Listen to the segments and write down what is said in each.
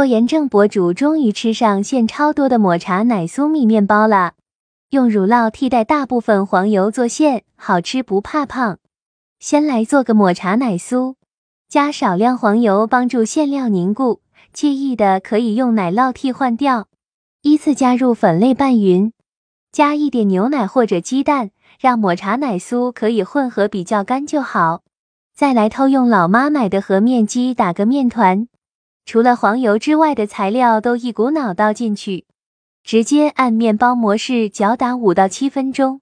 拖延症博主终于吃上现超多的抹茶奶酥蜜面包了，用乳酪替代大部分黄油做馅，好吃不怕胖。先来做个抹茶奶酥，加少量黄油帮助馅料凝固，介意的可以用奶酪替换掉。依次加入粉类拌匀，加一点牛奶或者鸡蛋，让抹茶奶酥可以混合比较干就好。再来偷用老妈买的和面机打个面团。除了黄油之外的材料都一股脑倒进去，直接按面包模式搅打五到七分钟，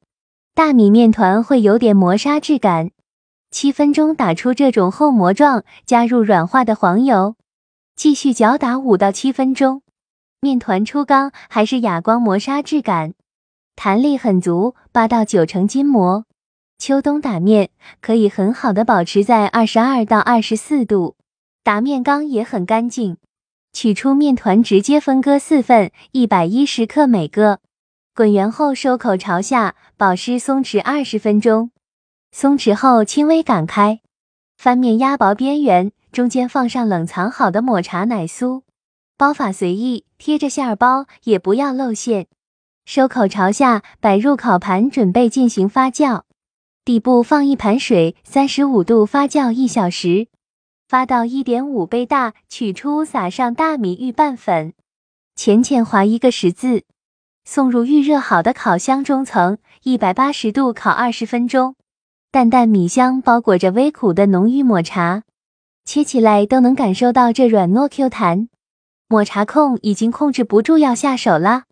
大米面团会有点磨砂质感。七分钟打出这种厚膜状，加入软化的黄油，继续搅打五到七分钟，面团出缸还是哑光磨砂质感，弹力很足，八到九成筋膜。秋冬打面可以很好的保持在二十二到二十四度。打面缸也很干净，取出面团直接分割四份，一百一十克每个，滚圆后收口朝下，保湿松弛二十分钟，松弛后轻微擀开，翻面压薄边缘，中间放上冷藏好的抹茶奶酥，包法随意，贴着馅儿包也不要露馅，收口朝下摆入烤盘，准备进行发酵，底部放一盘水，三十五度发酵一小时。发到一点五倍大，取出撒上大米预拌粉，浅浅划一个十字，送入预热好的烤箱中层，一百八十度烤二十分钟。淡淡米香包裹着微苦的浓郁抹茶，切起来都能感受到这软糯 Q 弹。抹茶控已经控制不住要下手了。